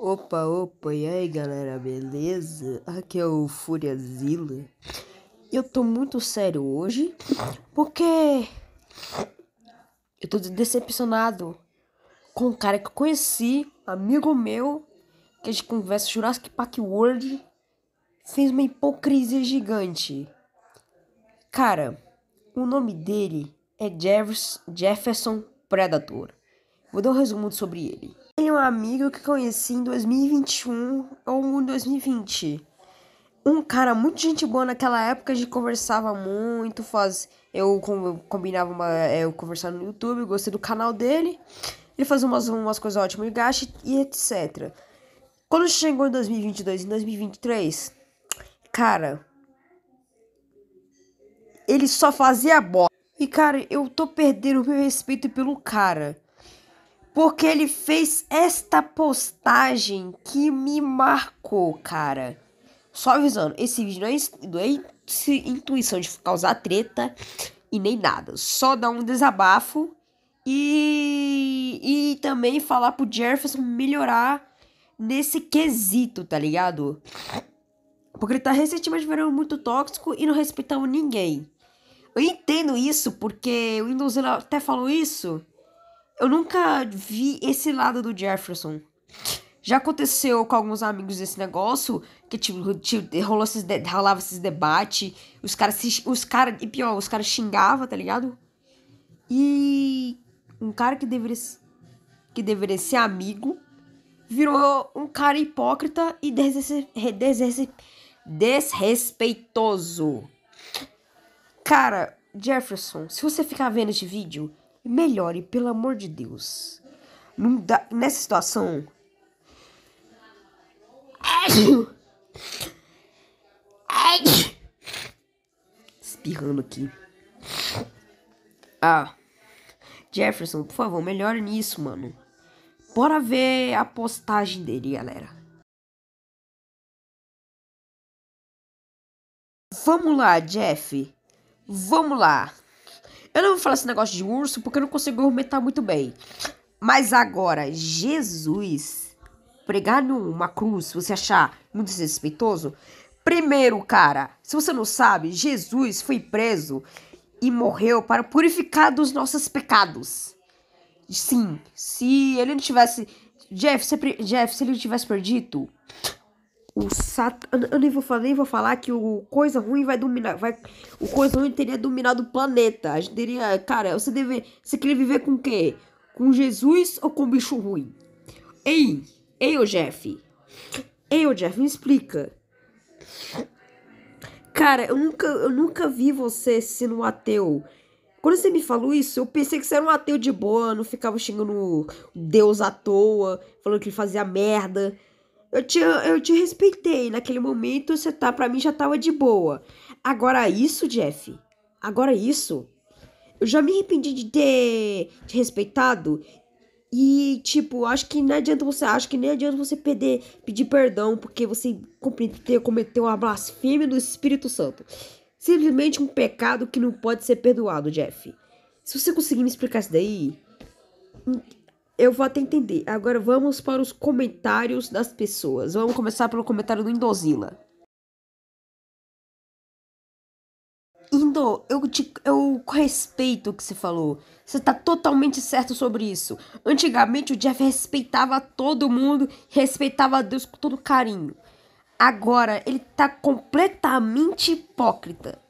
Opa, opa, e aí galera, beleza? Aqui é o Furiazila. Eu tô muito sério hoje porque eu tô decepcionado com um cara que eu conheci, amigo meu, que a gente conversa Jurassic Park World, fez uma hipocrisia gigante. Cara, o nome dele é Jefferson Predator. Vou dar um resumo sobre ele. Ele é um amigo que conheci em 2021 ou em 2020. Um cara muito gente boa naquela época, a gente conversava muito, faz eu combinava uma é, eu conversava no YouTube, gostei do canal dele. Ele fazia umas umas coisas ótimas de gacha e etc. Quando chegou em 2022 e 2023, cara, ele só fazia bola. E cara, eu tô perdendo o meu respeito pelo cara porque ele fez esta postagem que me marcou, cara. Só avisando, esse vídeo não é, não é intuição de causar treta e nem nada. Só dar um desabafo e, e também falar pro Jefferson melhorar nesse quesito, tá ligado? Porque ele tá recentemente virando muito tóxico e não respeitando ninguém. Eu entendo isso porque o Windows até falou isso eu nunca vi esse lado do Jefferson. Já aconteceu com alguns amigos esse negócio, que tipo, tipo rolou esses de, rolava esses debates, os caras Os cara, e pior, os caras xingavam, tá ligado? E um cara que deveria, que deveria ser amigo virou um cara hipócrita e desrespeitoso. Cara, Jefferson, se você ficar vendo esse vídeo, melhore, pelo amor de Deus. Dá, nessa situação. Espirrando aqui. Ah. Jefferson, por favor, melhore nisso, mano. Bora ver a postagem dele, galera. Vamos lá, Jeff. Vamos lá. Eu não vou falar esse negócio de urso porque eu não consigo argumentar muito bem. Mas agora, Jesus pregar numa cruz, você achar muito desrespeitoso? Primeiro, cara, se você não sabe, Jesus foi preso e morreu para purificar dos nossos pecados. Sim, se ele não tivesse. Jeff, se, Jeff, se ele não tivesse perdido o Sat... Eu nem vou falar, nem vou falar que o Coisa Ruim vai dominar. Vai... O Coisa Ruim teria dominado o planeta. A gente teria. Cara, você deve. Você queria viver com o quê? Com Jesus ou com bicho ruim? Ei! Ei, o Jeff! Ei, o Jeff, me explica. Cara, eu nunca, eu nunca vi você sendo um ateu. Quando você me falou isso, eu pensei que você era um ateu de boa, não ficava xingando Deus à toa, falando que ele fazia merda. Eu te, eu te respeitei. Naquele momento você tá, pra mim já tava de boa. Agora isso, Jeff. Agora isso. Eu já me arrependi de ter te respeitado. E, tipo, acho que não adianta você. Acho que nem adianta você pedir, pedir perdão porque você cometeu uma blasfêmia do Espírito Santo. Simplesmente um pecado que não pode ser perdoado, Jeff. Se você conseguir me explicar isso daí, eu vou até entender. Agora vamos para os comentários das pessoas. Vamos começar pelo comentário do Indozila. Indo, eu, te, eu respeito o que você falou. Você tá totalmente certo sobre isso. Antigamente o Jeff respeitava todo mundo, respeitava Deus com todo carinho. Agora ele tá completamente hipócrita.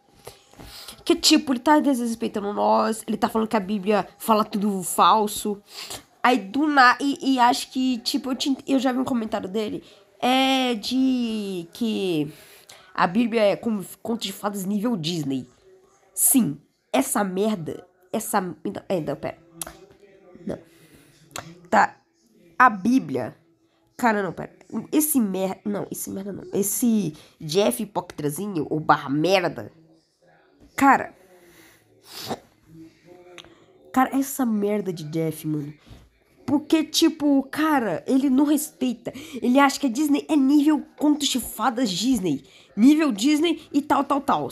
Que tipo, ele tá desrespeitando nós, ele tá falando que a Bíblia fala tudo falso. Aí do na e, e, acho que, tipo, eu, te, eu já vi um comentário dele. É de que a Bíblia é como conto de fadas nível Disney. Sim, essa merda. Essa. Não, é, não, pera. Não. Tá. A Bíblia. Cara, não, pera. Esse merda. Não, esse merda não. Esse Jeff Hipócritazinho, ou barra merda. Cara. Cara, essa merda de Jeff, mano. Porque, tipo, cara, ele não respeita. Ele acha que a Disney é nível contos de fadas Disney. Nível Disney e tal, tal, tal.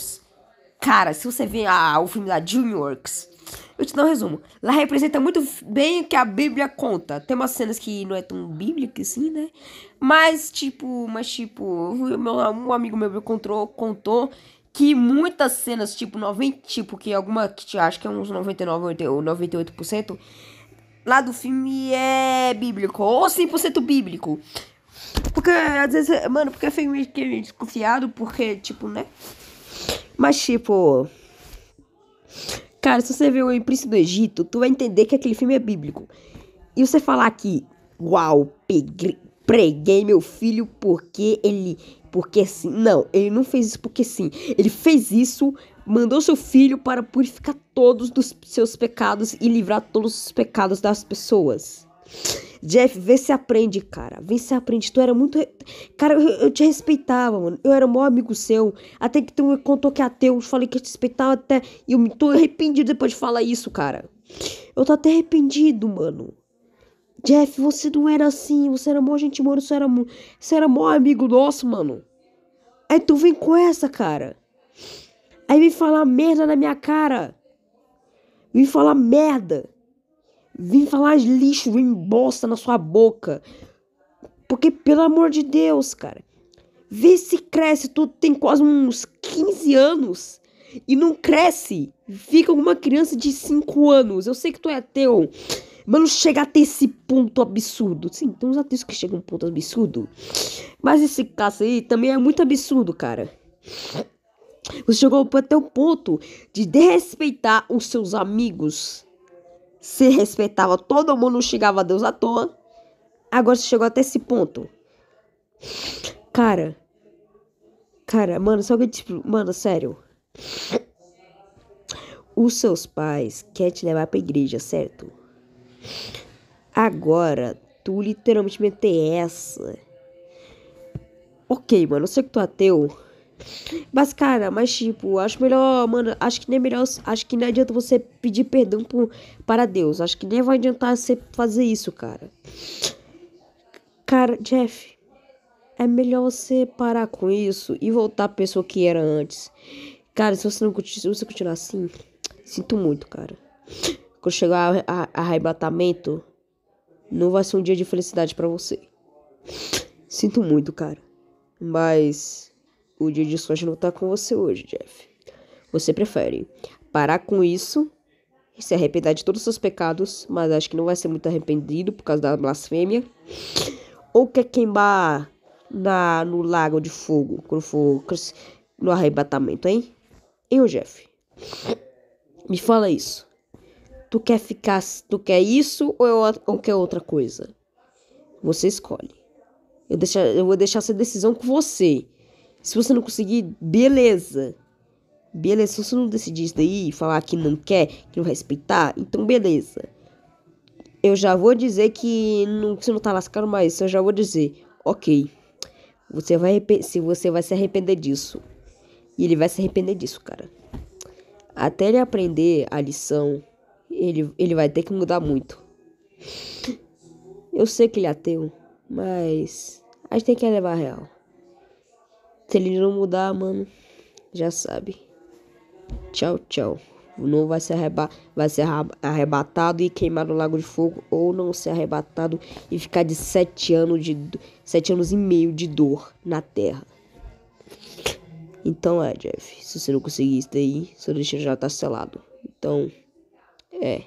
Cara, se você vê ah, o filme da Dreamworks, eu te dou um resumo. Lá representa muito bem o que a Bíblia conta. Tem umas cenas que não é tão bíblica assim, né? Mas, tipo, mas tipo, meu, um amigo meu contou, contou que muitas cenas, tipo, 90, tipo, que alguma que te acha que é uns 99 ou 98%, lá do filme é bíblico. Ou 100% bíblico. Porque, às vezes, é, mano, porque é filme que é desconfiado, porque, tipo, né? Mas, tipo. Cara, se você ver o Príncipe do Egito, tu vai entender que aquele filme é bíblico. E você falar que, uau, preguei meu filho porque ele. Porque sim. Não, ele não fez isso porque sim. Ele fez isso mandou seu filho para purificar todos dos seus pecados e livrar todos os pecados das pessoas. Jeff, vê se aprende, cara. Vê se aprende. Tu era muito. Cara, eu, eu te respeitava, mano. Eu era o maior amigo seu. Até que tu me contou que é ateu. Eu falei que eu te respeitava até. E eu me tô arrependido depois de falar isso, cara. Eu tô até arrependido, mano. Jeff, você não era assim. Você era mó gente, mano. Você era, você era mó amigo nosso, mano. Aí tu vem com essa, cara. Aí vem falar merda na minha cara. Vem falar merda. Vem falar lixo, vem bosta na sua boca. Porque, pelo amor de Deus, cara. Vê se cresce, tu tem quase uns 15 anos e não cresce. Fica uma criança de 5 anos. Eu sei que tu é ateu, mas não chega até esse ponto absurdo. Sim, tem uns ateus que chegam a um ponto absurdo. Mas esse caso aí também é muito absurdo, cara. Você chegou até o ponto de desrespeitar os seus amigos. Você respeitava todo mundo, não chegava a Deus à toa. Agora você chegou até esse ponto. Cara. Cara, mano, só que eu tipo, te. Mano, sério. Os seus pais querem te levar pra igreja, certo? Agora, tu literalmente meter essa. Ok, mano, eu sei que tu é ateu. Mas, cara, mas tipo, acho melhor, mano, acho que nem é melhor, acho que não adianta você pedir perdão por, para Deus. Acho que nem vai adiantar você fazer isso, cara. Cara, Jeff, é melhor você parar com isso e voltar a pessoa que era antes. Cara, se você não se você continuar assim, sinto muito, cara. Quando chegar a, a, arrebatamento, não vai ser um dia de felicidade para você. Sinto muito, cara. Mas o dia de sorte não tá com você hoje, Jeff. Você prefere parar com isso e se arrepender de todos os seus pecados, mas acho que não vai ser muito arrependido por causa da blasfêmia. Ou quer queimar na, no lago de fogo quando for no arrebatamento, hein? o Jeff. Me fala isso. Tu quer ficar, tu quer isso ou, eu, é é ou quer outra coisa? Você escolhe. Eu, deixa, eu vou deixar essa decisão com você. Se você não conseguir, beleza. Beleza, se você não decidir isso daí, falar que não quer, que não vai respeitar, então beleza. Eu já vou dizer que não, você não tá lascando mais, eu já vou dizer, ok. Você vai se você vai se arrepender disso. E ele vai se arrepender disso, cara. Até ele aprender a lição, ele, ele vai ter que mudar muito. Eu sei que ele é ateu, mas a gente tem que levar a real. Se ele não mudar, mano, já sabe. Tchau, tchau. Não vai ser, arreba vai ser arrebatado e queimado no lago de fogo ou não ser arrebatado e ficar de sete anos de sete anos e meio de dor na terra. Então é, Jeff, se você não conseguir isso daí, seu destino já tá selado. Então, é.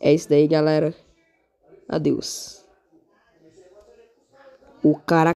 É isso daí, galera. Adeus. O cara